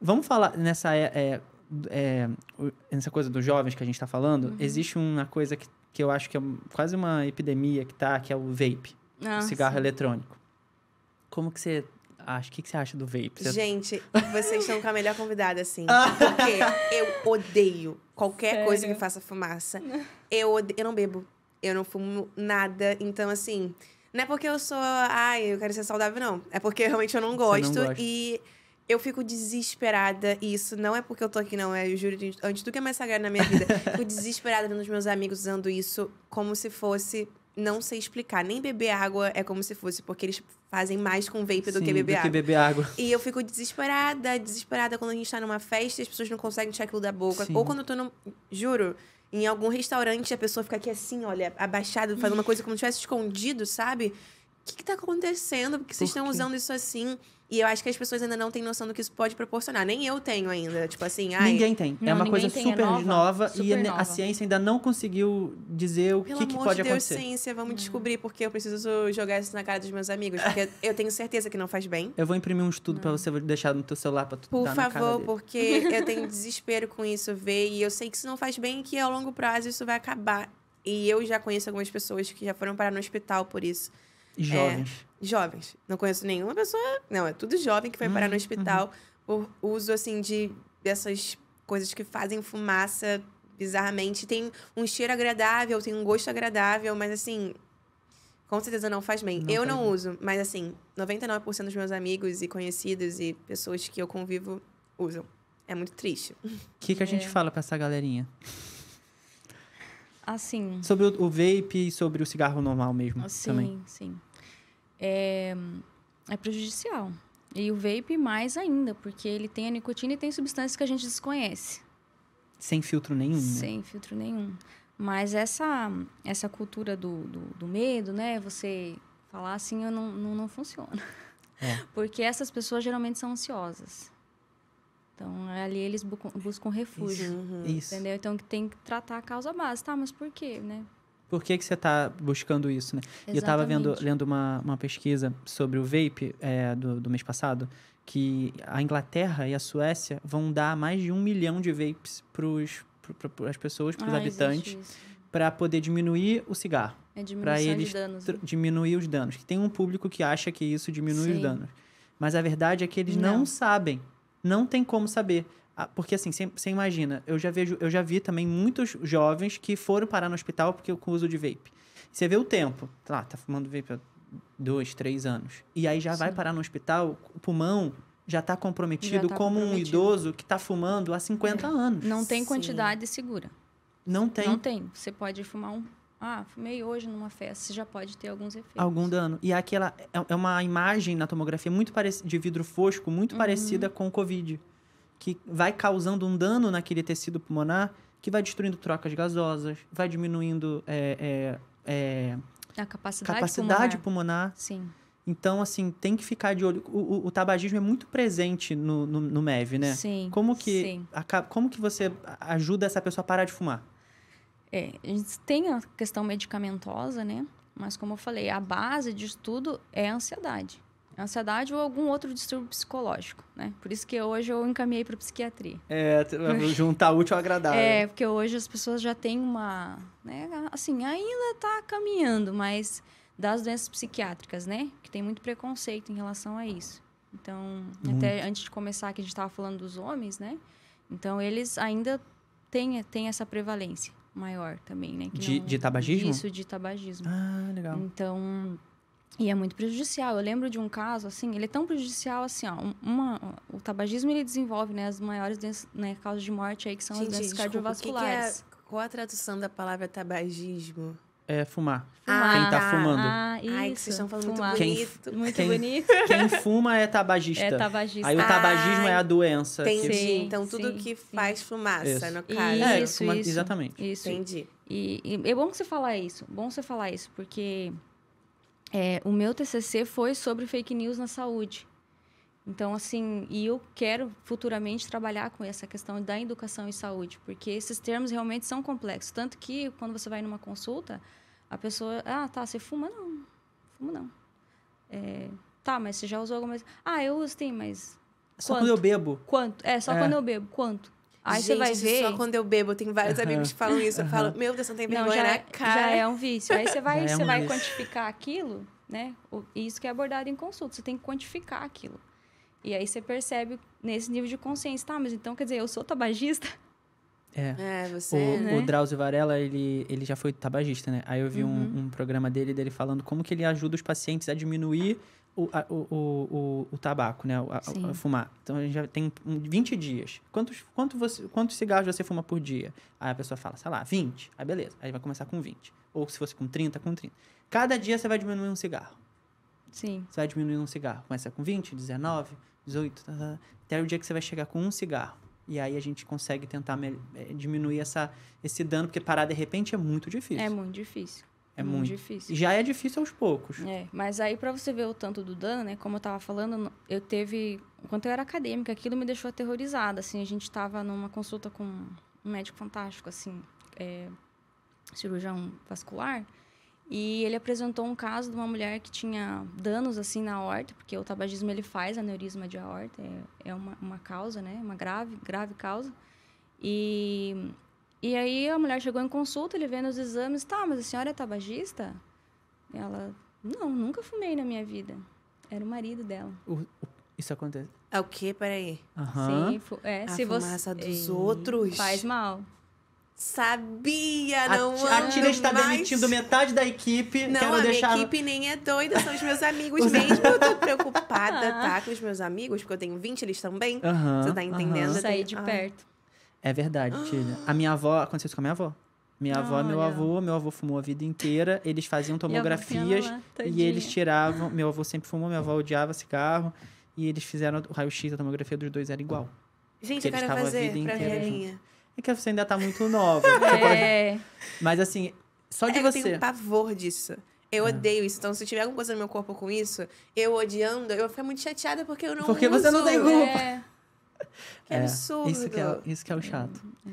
Vamos falar nessa, é, é, é nessa coisa dos jovens que a gente está falando. Uhum. Existe uma coisa que, que eu acho que é quase uma epidemia que tá, que é o vape. Ah, o cigarro sim. eletrônico. Como que você acha? O que, que você acha do vape? Você... Gente, vocês estão com a melhor convidada, assim. Ah. porque eu odeio qualquer Sério? coisa que faça fumaça. Eu, odeio, eu não bebo. Eu não fumo nada. Então, assim, não é porque eu sou. Ai, eu quero ser saudável, não. É porque realmente eu não gosto. Não e eu fico desesperada, e isso não é porque eu tô aqui, não, é, eu juro, antes do que é mais sagrado na minha vida. fico desesperada os meus amigos usando isso como se fosse. Não sei explicar. Nem beber água é como se fosse, porque eles fazem mais com vape Sim, do que beber do água. que beber água. E eu fico desesperada, desesperada quando a gente tá numa festa e as pessoas não conseguem tirar aquilo da boca. Sim. Ou quando eu tô no. Juro, em algum restaurante a pessoa fica aqui assim, olha, abaixada, fazendo uma coisa como se tivesse escondido, sabe? que, que tá acontecendo? Por que vocês Por estão usando isso assim? E eu acho que as pessoas ainda não têm noção do que isso pode proporcionar. Nem eu tenho ainda. Tipo assim, ai... Ninguém tem. É não, é uma coisa tem, é super é nova, nova super e nova. a ciência ainda não conseguiu dizer o Pelo que, que pode de Deus, acontecer. ciência, vamos hum. descobrir, porque eu preciso jogar isso na cara dos meus amigos. Porque eu tenho certeza que não faz bem. Eu vou imprimir um estudo para você deixar no teu celular para tu Por dar favor, porque eu tenho desespero com isso, ver. E eu sei que isso não faz bem e que a longo prazo isso vai acabar. E eu já conheço algumas pessoas que já foram parar no hospital por isso. E é, jovens. É, jovens. Não conheço nenhuma pessoa. Não, é tudo jovem que foi uhum, parar no uhum, hospital uhum. por uso, assim, de dessas coisas que fazem fumaça bizarramente. Tem um cheiro agradável, tem um gosto agradável, mas assim. Com certeza não faz bem. Não eu faz não bem. uso, mas assim, 99% dos meus amigos e conhecidos e pessoas que eu convivo usam. É muito triste. O que, que a é. gente fala pra essa galerinha? Assim. Sobre o, o vape e sobre o cigarro normal mesmo. Ah, sim, também. sim é, é prejudicial. E o vape mais ainda, porque ele tem a nicotina e tem substâncias que a gente desconhece. Sem filtro nenhum. Né? Sem filtro nenhum. Mas essa, essa cultura do, do, do, medo, né? Você falar assim, eu não, não, não funciona. É. Porque essas pessoas geralmente são ansiosas. Então, ali eles buscam, refúgio. Isso, uhum. Isso. Entendeu? Então, tem que tratar a causa base. Tá, mas por quê, né? por que, que você está buscando isso, né? Exatamente. E eu estava vendo, lendo uma, uma pesquisa sobre o vape é, do, do mês passado, que a Inglaterra e a Suécia vão dar mais de um milhão de vapes para as pessoas, para os ah, habitantes, para poder diminuir o cigarro. É para eles danos, né? diminuir os danos. Que tem um público que acha que isso diminui Sim. os danos. Mas a verdade é que eles não, não sabem. Não tem como saber. Ah, porque assim, você imagina, eu já vejo, eu já vi também muitos jovens que foram parar no hospital porque com uso de vape. Você vê o tempo, tá, tá fumando vape há dois, três anos. E aí já Sim. vai parar no hospital, o pulmão já está comprometido já tá como comprometido. um idoso que está fumando há 50 é. anos. Não tem quantidade Sim. segura. Não tem. Não tem. Você pode fumar um. Ah, fumei hoje numa festa, você já pode ter alguns efeitos. Algum dano. E aquela é, é uma imagem na tomografia muito parec... de vidro fosco, muito uhum. parecida com o Covid que vai causando um dano naquele tecido pulmonar que vai destruindo trocas gasosas, vai diminuindo é, é, é, a capacidade, capacidade pulmonar. pulmonar. Sim. Então, assim, tem que ficar de olho. O, o, o tabagismo é muito presente no, no, no MEV, né? Sim. Como que, sim. A, como que você ajuda essa pessoa a parar de fumar? É, a gente tem a questão medicamentosa, né? Mas, como eu falei, a base disso tudo é a ansiedade ansiedade ou algum outro distúrbio psicológico, né? Por isso que hoje eu encaminhei para psiquiatria. É, juntar útil ao agradável. É, porque hoje as pessoas já têm uma, né, assim, ainda está caminhando, mas das doenças psiquiátricas, né? Que tem muito preconceito em relação a isso. Então, muito. até antes de começar que a gente estava falando dos homens, né? Então, eles ainda têm, têm essa prevalência maior também, né? Que de, não, de tabagismo? Isso, de tabagismo. Ah, legal. Então, e é muito prejudicial. Eu lembro de um caso, assim, ele é tão prejudicial, assim, ó, uma, o tabagismo, ele desenvolve, né, as maiores né, causas de morte aí, que são Gente, as doenças cardiovasculares. Que que é, qual a tradução da palavra tabagismo? É fumar. fumar. Quem tá fumando. Ah, isso. Ai, que vocês estão falando fumar. muito bonito. Quem, muito quem, bonito. Quem fuma é tabagista. É tabagista. Aí o tabagismo é a doença. Entendi. Que... então, tudo sim, que sim. faz fumaça, isso. no caso. É, isso, fuma... isso. Exatamente. Isso. Entendi. E, e é bom você falar isso. Bom você falar isso, porque é, o meu TCC foi sobre fake news na saúde. Então, assim, e eu quero futuramente trabalhar com essa questão da educação e saúde, porque esses termos realmente são complexos. Tanto que, quando você vai numa consulta, a pessoa, ah, tá, você fuma? Não, fumo não. É, tá, mas você já usou alguma coisa? Ah, eu uso, tem, mas. Só quando eu bebo. Quanto? É, só é. quando eu bebo. Quanto? Aí você vai ver. Só quando eu bebo, tem vários amigos que falam isso. Eu falo, meu Deus, não tem vergonha já, na é- cara. Já é um vício. Aí você vai, é você é um vai quantificar aquilo, né? O, isso que é abordado em consulta. Você tem que quantificar aquilo. E aí você percebe nesse nível de consciência, tá? Mas então quer dizer, eu sou tabagista? É. é você, o, é, né? o Drauzio Varela, ele, ele já foi tabagista, né? Aí eu vi uhum. um, um programa dele, dele falando como que ele ajuda os pacientes a diminuir o, a, o, o, o, tabaco, né? a, a fumar. Então a gente já tem 20 dias. Quantos, quanto você, quantos cigarros você fuma por dia? Aí a pessoa fala, sei lá, 20. Aí beleza. Aí vai começar com 20. Ou se fosse com 30, com 30. Cada dia você vai diminuir um cigarro. Sim. Você vai diminuir um cigarro. Começa com 20, 19, 18, tá, tá, até o dia que você vai chegar com um cigarro. E aí a gente consegue tentar eh, diminuir essa, esse dano, porque parar de repente é muito difícil. É muito difícil. É muito, hum, muito difícil. Já é difícil aos poucos. É, mas aí para você ver o tanto do dano, né, como eu tava falando, eu teve, enquanto eu era acadêmica, aquilo me deixou aterrorizada, assim, a gente tava numa consulta com um médico fantástico, assim, é, cirurgião vascular, e ele apresentou um caso de uma mulher que tinha danos, assim, na horta, porque o tabagismo, ele faz aneurisma de aorta, é, é uma, uma causa, né, uma grave, grave causa, e e aí a mulher chegou em consulta, ele vendo os exames, tá, mas a senhora é tabagista? ela, não, nunca fumei na minha vida. Era o marido dela. O, isso acontece. É o quê? Peraí. Uhum. Sim, é, a se fumaça você... dos Ei, outros. Faz mal. Sabia, não A, a Tira está mais. demitindo metade da equipe. Não, Quero a deixar... minha equipe nem é doida, são os meus amigos mesmo. Eu tô preocupada, tá? Ah. Com os meus amigos, porque eu tenho 20, eles também. Uhum, você tá entendendo? Uhum. Sair de perto. É verdade, Tilha. A minha avó, aconteceu isso com a minha avó. Minha avó Olha. meu avô, meu avô fumou a vida inteira, eles faziam tomografias e eles tiravam. Meu avô sempre fumou, minha avó odiava cigarro, e eles fizeram o raio-x, a tomografia dos dois era igual. Gente, eu quero fazer pra minha linha. É que você ainda tá muito nova. é. Pode... Mas assim, só de é, você. Eu tenho pavor disso. Eu ah. odeio isso. Então, se tiver alguma coisa no meu corpo com isso, eu odiando, eu vou ficar muito chateada porque eu não Porque uso. você não tem culpa. É. Que é, absurdo. Isso que é, isso que é o é chato. É, é.